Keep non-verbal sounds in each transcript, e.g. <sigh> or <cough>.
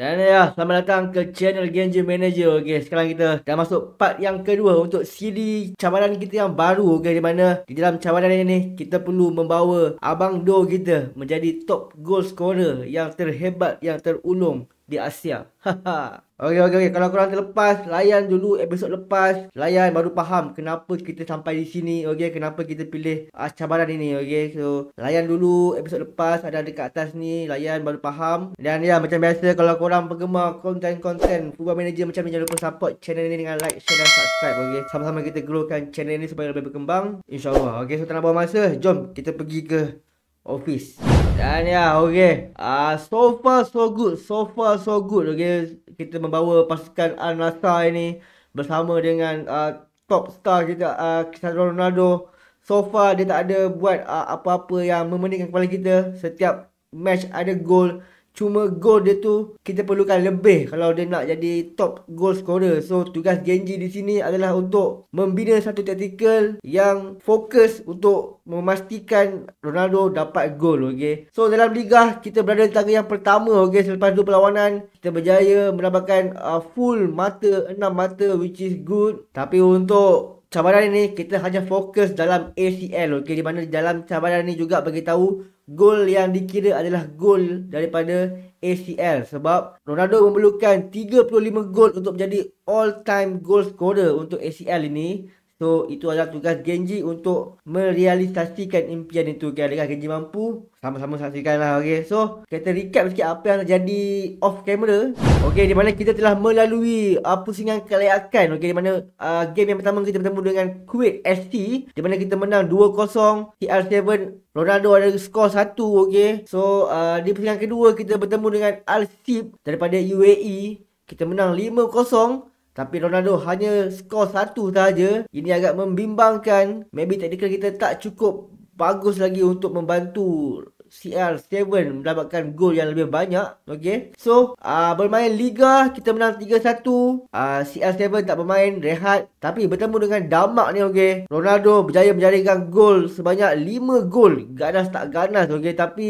Dan ya, selamat datang ke channel Genji Manager. Okey, sekarang kita dah masuk part yang kedua untuk CD cabaran kita yang baru. Okey, di mana di dalam cabaran ini kita perlu membawa Abang Do kita menjadi top goal scorer yang terhebat, yang terulung di Asia. haha. Okay, okay, okay. kalau korang terlepas layan dulu episod lepas layan baru faham kenapa kita sampai di sini Okay, kenapa kita pilih uh, cabaran ini Okay, so layan dulu episod lepas ada dekat atas ni layan baru faham dan ya macam biasa kalau korang penggemar konten-konten Football Manager macam ni jangan lupa support channel ini dengan like share dan subscribe Okay, sama-sama kita growkan channel ini supaya lebih berkembang insyaallah Okay, so nak bawa masa jom kita pergi ke office. Dan ya, okey. Uh, so far so good, so far so good. Okey, kita membawa pasukan Al Nassr ini bersama dengan uh, top star kita uh, Cristiano Ronaldo. So far dia tak ada buat uh, apa-apa yang memenangkan kepala kita. Setiap match ada gol. Cuma gol dia tu kita perlukan lebih kalau dia nak jadi top goal scorer. So tugas Genji di sini adalah untuk membina satu tactical yang fokus untuk memastikan Ronaldo dapat gol Okay. So dalam liga kita berada di tangga yang pertama Okay. selepas dua perlawanan kita berjaya mendapatkan uh, full mata enam mata which is good tapi untuk cabaran ini kita hanya fokus dalam ACL okey di mana dalam cabaran ini juga bagi tahu gol yang dikira adalah gol daripada ACL sebab Ronaldo memerlukan 35 gol untuk menjadi all time goal scorer untuk ACL ini So itu adalah tugas Genji untuk merealisasikan impian itu okay? Adakah Genji mampu? Sama-sama saksikanlah okay? So kita recap sikit apa yang terjadi off camera Okay di mana kita telah melalui uh, pusingan kelayakan Okay di mana uh, game yang pertama kita bertemu dengan Quick ST Di mana kita menang 2-0 TR7 Ronaldo ada skor 1 okay? So uh, di pusingan kedua kita bertemu dengan Al-Sip daripada UAE Kita menang 5-0 tapi Ronaldo hanya skor satu sahaja. Ini agak membimbangkan. Maybe technical kita tak cukup bagus lagi untuk membantu CR7 mendapatkan gol yang lebih banyak. Okay. So, uh, bermain Liga. Kita menang 3-1. Uh, CR7 tak bermain. Rehat. Tapi bertemu dengan Damak ni. Okay. Ronaldo berjaya menjaringkan gol sebanyak 5 gol. Ganas tak ganas. Okay. Tapi...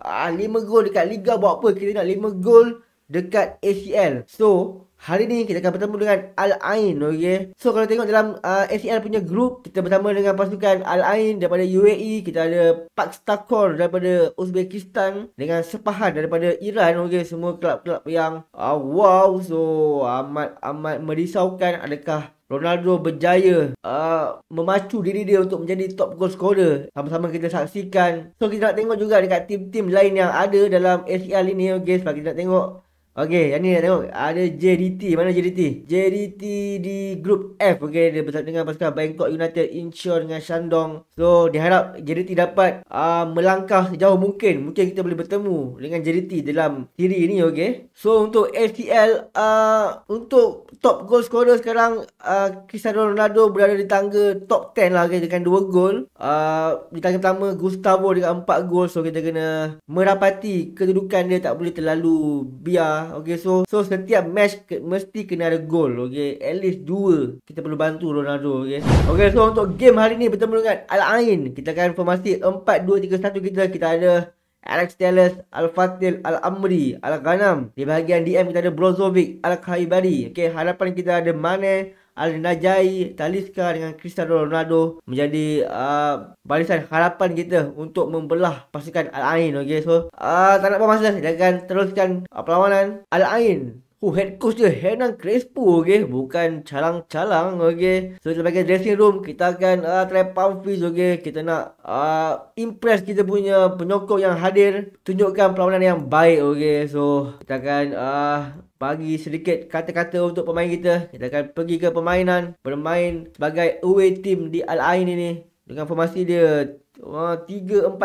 Uh, ah, 5 gol dekat Liga buat apa? Kita nak 5 gol dekat ACL. So, Hari ni kita akan bertemu dengan Al Ain okey. So kalau tengok dalam uh, ACL punya group kita bertemu dengan pasukan Al Ain daripada UAE, kita ada Pakstakor daripada Uzbekistan dengan Sepahan daripada Iran okey. Semua kelab-kelab yang uh, wow so amat amat merisaukan adakah Ronaldo berjaya uh, memacu diri dia untuk menjadi top goal scorer. Sama-sama kita saksikan. So kita nak tengok juga dekat tim-tim lain yang ada dalam ACL ini okey. Sebab kita nak tengok Okey, yang ni nak tengok ada JDT. Mana JDT? JDT di grup F. Okey, dia bersama dengan pasukan Bangkok United, Incheon dengan Shandong. So, diharap JDT dapat uh, melangkah sejauh mungkin. Mungkin kita boleh bertemu dengan JDT dalam siri ni, okey. So, untuk FTL, uh, ah, untuk top goal scorer sekarang, uh, Cristiano Ronaldo berada di tangga top 10 lah, okey. Dengan 2 gol. Uh, di tangga pertama, Gustavo dengan 4 gol. So, kita kena merapati kedudukan dia tak boleh terlalu biar lah. Okay so So setiap match ke, Mesti kena ada gol, Okay At least 2 Kita perlu bantu Ronaldo Okay Okay so untuk game hari ni Bertemu dengan Al-Ain Kita akan formasi 4-2-3-1 kita Kita ada Alex Telles Al-Fatil Al-Amri Al-Ghanam Di bahagian DM kita ada Brozovic Al-Khaibari Okay harapan kita ada Mane Al-Najai, Talisca dengan Cristiano Ronaldo menjadi uh, barisan harapan kita untuk membelah pasukan Al-Ain. Okay? So, uh, tak nak buang masa. Jangan teruskan uh, perlawanan Al-Ain. Who oh, head coach dia Hernan Crespo okey bukan calang-calang okey so kita pakai dressing room kita akan uh, try pump fist okey kita nak uh, impress kita punya penyokong yang hadir tunjukkan perlawanan yang baik okey so kita akan uh, bagi sedikit kata-kata untuk pemain kita kita akan pergi ke permainan bermain sebagai away team di Al Ain ini dengan formasi dia uh, 3-4-3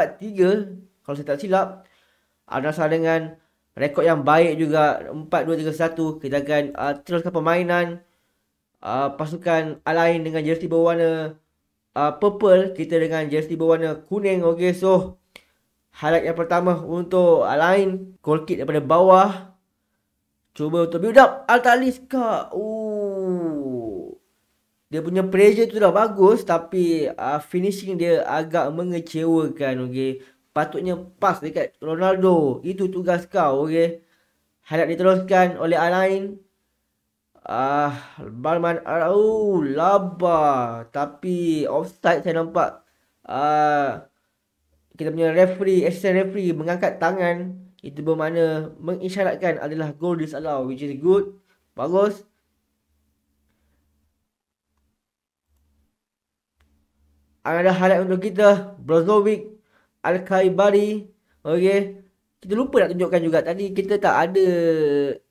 kalau saya tak silap Al Nasar dengan rekod yang baik juga 4-2-3-1 kita akan uh, teruskan permainan uh, pasukan Alain dengan jersey berwarna uh, purple kita dengan jersey berwarna kuning okey so highlight yang pertama untuk Alain goal kick daripada bawah cuba untuk build up Altaliska Ooh. dia punya pressure tu dah bagus tapi uh, finishing dia agak mengecewakan okey patutnya pas dekat Ronaldo. Itu tugas kau, okey. Harap diteruskan oleh Alain. Ah, Balman Arau oh, laba tapi offside saya nampak ah kita punya referee, assistant referee mengangkat tangan itu bermakna mengisyaratkan adalah goal disallowed which is good. Bagus. Ada highlight untuk kita Brozovic Al-Khaibari. okay. Kita lupa nak tunjukkan juga. Tadi kita tak ada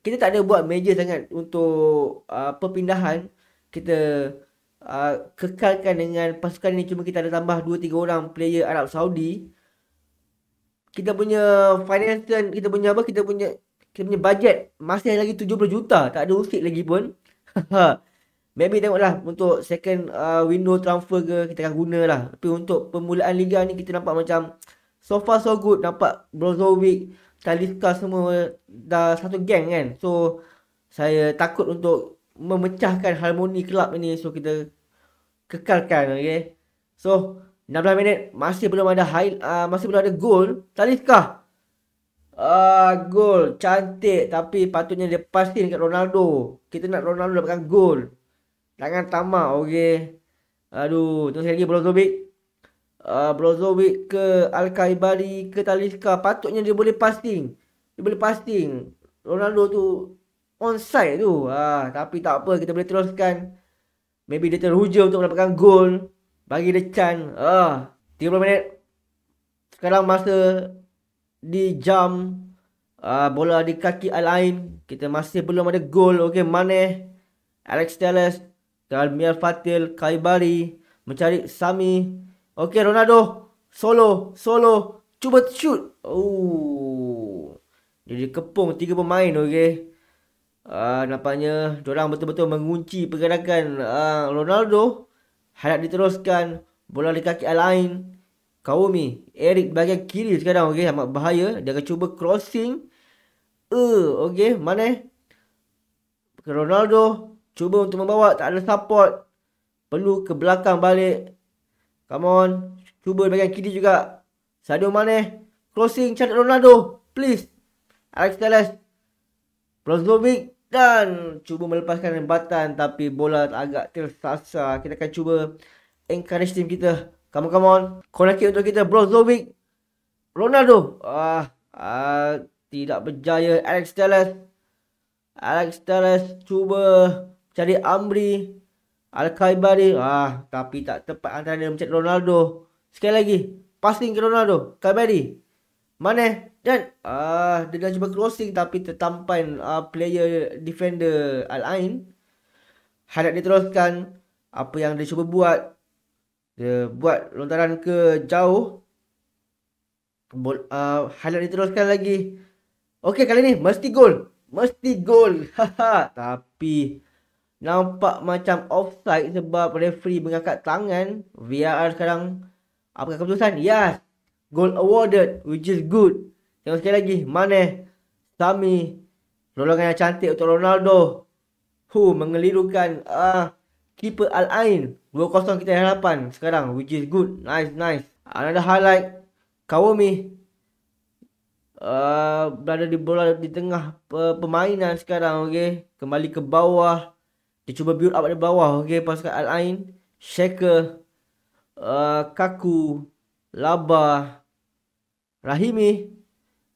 kita tak ada buat major sangat untuk uh, perpindahan. Kita uh, kekalkan dengan pasukan ini cuma kita ada tambah 2 3 orang player Arab Saudi. Kita punya financial kan, kita punya apa kita punya kita punya budget masih lagi 70 juta. Tak ada usik lagi pun. <laughs> Ha, ha. Maybe tengoklah untuk second uh, window transfer ke kita akan lah. Tapi untuk permulaan liga ni kita nampak macam so far so good. Nampak Brozovic, Talisca semua dah satu geng kan. So saya takut untuk memecahkan harmoni kelab ini. So kita kekalkan okay. So 16 minit masih belum ada high, uh, masih belum ada gol. Talisca. Uh, ah, gol cantik tapi patutnya dia pasti dekat Ronaldo. Kita nak Ronaldo dapatkan gol. Jangan tamak okey. Aduh, tu lagi Brozovic. Uh, ah, Brozovic ke Al-Kaibari ke Taliska. Patutnya dia boleh passing. Dia boleh passing. Ronaldo tu onside tu. Uh, tapi tak apa, kita boleh teruskan. Maybe dia terhujung untuk mendapatkan gol. Bagi dia Ah, Uh, 30 minit. Sekarang masa di jam. Uh, bola di kaki Al-Ain. Kita masih belum ada gol. Okay, Mane. Alex Telles dan Mir Fatil Kaibari mencari Sami. Okey Ronaldo solo solo cuba shoot. Oh. Dia dikepung tiga pemain okey. Ah uh, nampaknya orang betul-betul mengunci pergerakan uh, Ronaldo. Harap diteruskan bola di kaki Alain. Kaumi, Eric bahagian kiri sekarang okey amat bahaya. Dia akan cuba crossing. Eh, uh, okey, mana? Ronaldo Cuba untuk membawa tak ada support. Perlu ke belakang balik. Come on. Cuba bagian kiri juga. Sadio Mane. Crossing cari Ronaldo. Please. Alex Telles. Brozovic. Dan cuba melepaskan rembatan. Tapi bola agak tersasar. Kita akan cuba encourage tim kita. Come on, come on. Corner untuk kita. Brozovic. Ronaldo. Ah, ah, tidak berjaya. Alex Telles. Alex Telles cuba cari Amri Al-Khaibari ah tapi tak tepat antara dia macam Ronaldo sekali lagi passing ke Ronaldo Khaibari mana dan ah dia dah cuba crossing tapi tertampan ah, player defender Al-Ain hendak diteruskan apa yang dia cuba buat dia buat lontaran ke jauh Bol, uh, ah, highlight diteruskan lagi Okey kali ni Mesti gol Mesti gol <laughs> Tapi Nampak macam offside sebab referee mengangkat tangan. VAR sekarang. apa keputusan? Yes. Goal awarded. Which is good. Tengok sekali lagi. Mane. Sami. Lolongan yang cantik untuk Ronaldo. Hu mengelirukan. Ah. Uh, Keeper Al-Ain. 2-0 kita harapan sekarang. Which is good. Nice, nice. Another highlight. Kawomi. Uh, ah, berada di bola di tengah uh, permainan sekarang. okey. Kembali ke bawah. Dia cuba build up dari bawah. Okay. Pasukan Al-Ain. Shaker. Uh, Kaku. Laba. Rahimi.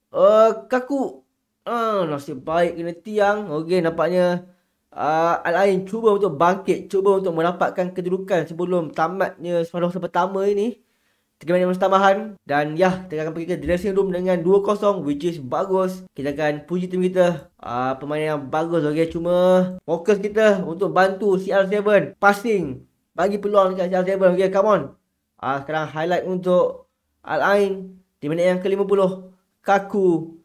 Uh, Kaku. Uh, nasib baik kena tiang. Okay. Nampaknya. Uh, Al-Ain cuba untuk bangkit. Cuba untuk mendapatkan kedudukan sebelum tamatnya separuh pertama ini. Terima kasih kerana tambahan dan ya kita akan pergi ke dressing room dengan 2-0 which is bagus. Kita akan puji tim kita. uh, pemain yang bagus okay. cuma fokus kita untuk bantu CR7 passing bagi peluang dekat CR7 okay. come on. uh, sekarang highlight untuk Al Ain di minit yang ke-50. Kaku.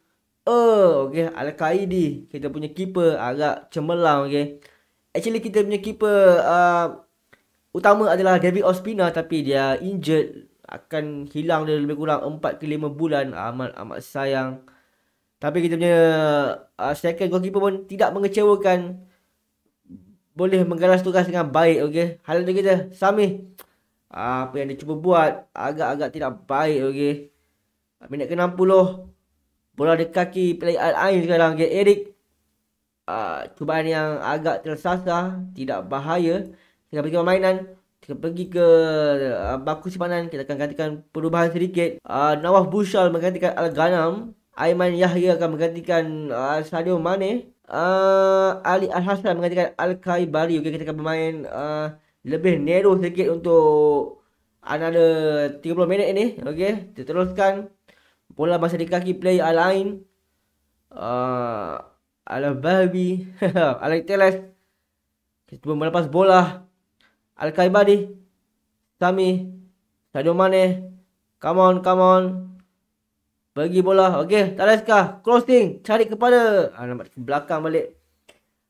Oh uh, okey Al Kaidi kita punya keeper agak cemerlang okey. Actually kita punya keeper uh, utama adalah David Ospina tapi dia injured akan hilang dia lebih kurang 4 ke 5 bulan ah, amat amat sayang tapi kita punya uh, ah, second goalkeeper pun tidak mengecewakan boleh menggaras tugas dengan baik okey hal itu kita Sami uh, ah, apa yang dia cuba buat agak-agak tidak baik okey minit ke-60 bola di kaki play Al Ain sekarang okay. Eric uh, cubaan yang agak tersasar tidak bahaya dengan permainan kita pergi ke uh, baku simpanan kita akan gantikan perubahan sedikit uh, Nawaf Bushal menggantikan Al Ghanam Aiman Yahya akan menggantikan uh, Sadio Mane uh, Ali Al Hasan menggantikan Al Kaibari okey kita akan bermain uh, lebih nero sedikit untuk another 30 minit ini okey kita teruskan bola masih di kaki play Al Ain uh, Al Bahbi <laughs> Al Telas kita cuba melepas bola Al-Kaibadi, Sami, Sadio Mane, come on, come on. Bagi bola, okey, Taleska, closing, cari kepada. Ah, nampak ke belakang balik.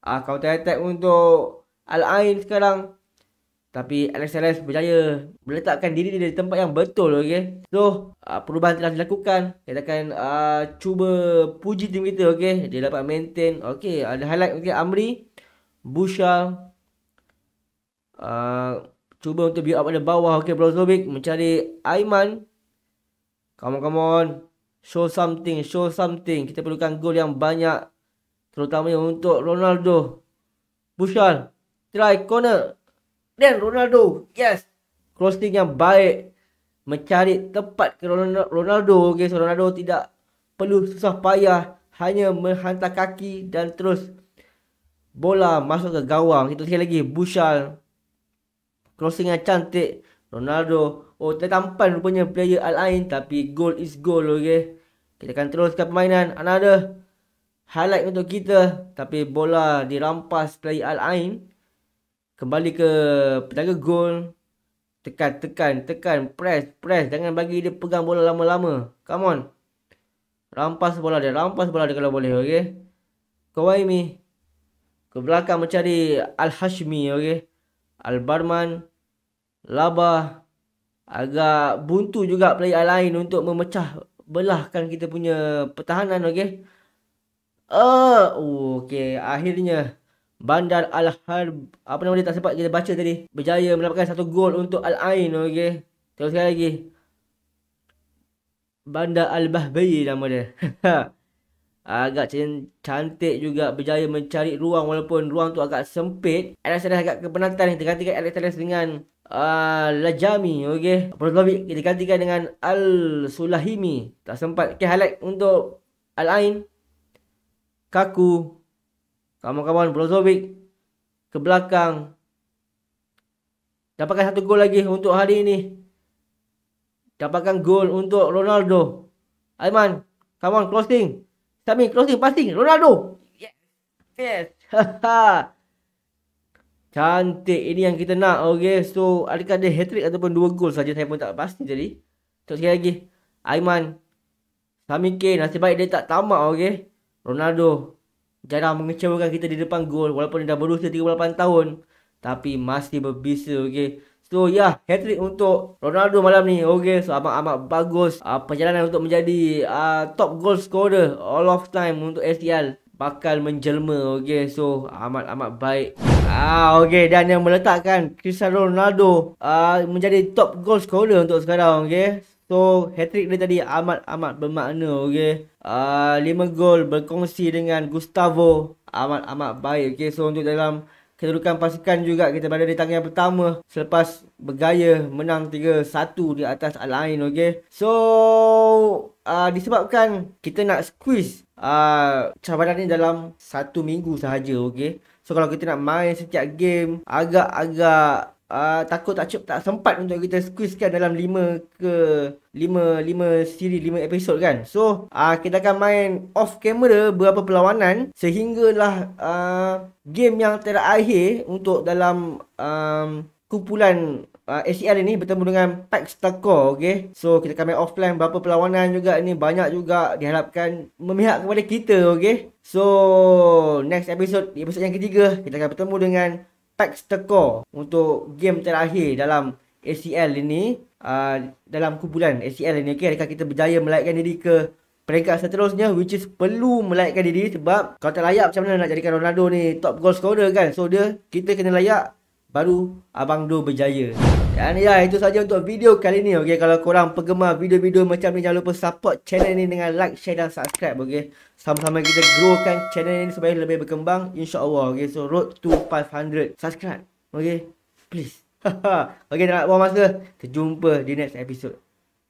Ah, kau attack untuk Al-Ain sekarang. Tapi Alex Teres berjaya meletakkan diri dia di tempat yang betul, okey. So, uh, perubahan telah dilakukan. Kita akan uh, ah, cuba puji tim kita, okey. Dia dapat maintain. Okey, ada highlight, okey. Amri, Busha. Ah, cuba untuk build up pada bawah. Okay, Brozovic mencari Aiman. Come on, come on. Show something, show something. Kita perlukan gol yang banyak. Terutamanya untuk Ronaldo. Bushal. Try corner. Dan Ronaldo. Yes. Crossing yang baik. Mencari tepat ke Ronaldo. Okay, so Ronaldo tidak perlu susah payah. Hanya menghantar kaki dan terus bola masuk ke gawang. Kita sekali lagi. Bushal crossing yang cantik Ronaldo Oh tertampan rupanya player Al-Ain Tapi goal is goal okay Kita akan teruskan permainan Another highlight untuk kita Tapi bola dirampas player Al-Ain Kembali ke penjaga gol Tekan, tekan, tekan Press, press Jangan bagi dia pegang bola lama-lama Come on Rampas bola dia Rampas bola dia kalau boleh okay Kawaimi ke belakang mencari Al-Hashmi okay Albarman Labah agak buntu juga player lain untuk memecah belahkan kita punya pertahanan okey. Ah, uh, okey, akhirnya Bandar Al Harb apa nama dia tak sempat kita baca tadi berjaya mendapatkan satu gol untuk Al Ain okey. Terus lagi. Bandar Al Bahbi nama dia. <laughs> agak cantik juga berjaya mencari ruang walaupun ruang tu agak sempit Alexander agak kepenatan yang tergantikan Alexander dengan uh, Lajami okey Brozovic kita gantikan dengan Al Sulahimi tak sempat okay, highlight untuk Al Ain Kaku kawan-kawan Brozovic ke belakang dapatkan satu gol lagi untuk hari ini dapatkan gol untuk Ronaldo Aiman come on closing Tell closing, passing. Ronaldo. Yes. Yes. <laughs> Cantik. Ini yang kita nak. Okay. So, adakah ada hat-trick ataupun dua gol saja Saya pun tak pasti jadi. Tengok sekali lagi. Aiman. Sami Kane. Nasib baik dia tak tamak. Okay. Ronaldo. Jarang mengecewakan kita di depan gol. Walaupun dia dah berusia 38 tahun. Tapi masih berbisa. Okay. So ya, yeah, hat-trick untuk Ronaldo malam ni. Okay, so amat-amat bagus uh, perjalanan untuk menjadi uh, top goal scorer all of time untuk STL. Bakal menjelma, okay. So, amat-amat baik. Ah, okay. Dan yang meletakkan Cristiano Ronaldo uh, menjadi top goal scorer untuk sekarang, okay. So, hat-trick dia tadi amat-amat bermakna, okay. Uh, 5 gol berkongsi dengan Gustavo. Amat-amat baik, okay. So, untuk dalam kedudukan pasukan juga kita berada di tangga pertama selepas bergaya menang 3-1 di atas Al Ain okey so uh, disebabkan kita nak squeeze uh, cabaran ni dalam 1 minggu sahaja okey so kalau kita nak main setiap game agak-agak uh, takut tak tak sempat untuk kita squeezekan dalam 5 ke 5 5 siri 5 episod kan. So, uh, kita akan main off camera beberapa perlawanan sehinggalah uh, game yang terakhir untuk dalam um, kumpulan uh, SEL ni bertemu dengan Pax Takor Okay. So kita akan main offline berapa perlawanan juga ni banyak juga diharapkan memihak kepada kita Okay. So next episode episode yang ketiga kita akan bertemu dengan teks teko untuk game terakhir dalam ACL ini uh, dalam kumpulan ACL ini okey adakah kita berjaya melayakkan diri ke peringkat seterusnya which is perlu melayakkan diri sebab kalau tak layak macam mana nak jadikan Ronaldo ni top goal scorer kan so dia kita kena layak baru abang Du berjaya. Dan ya itu saja untuk video kali ni. okay kalau korang penggemar video-video macam ni jangan lupa support channel ni dengan like, share dan subscribe okay Sama-sama kita growkan channel ni supaya lebih berkembang insya-Allah. Okey so road to 500 subscribe. okay Please. <laughs> okay nak buang masa. Terjumpa di next episode.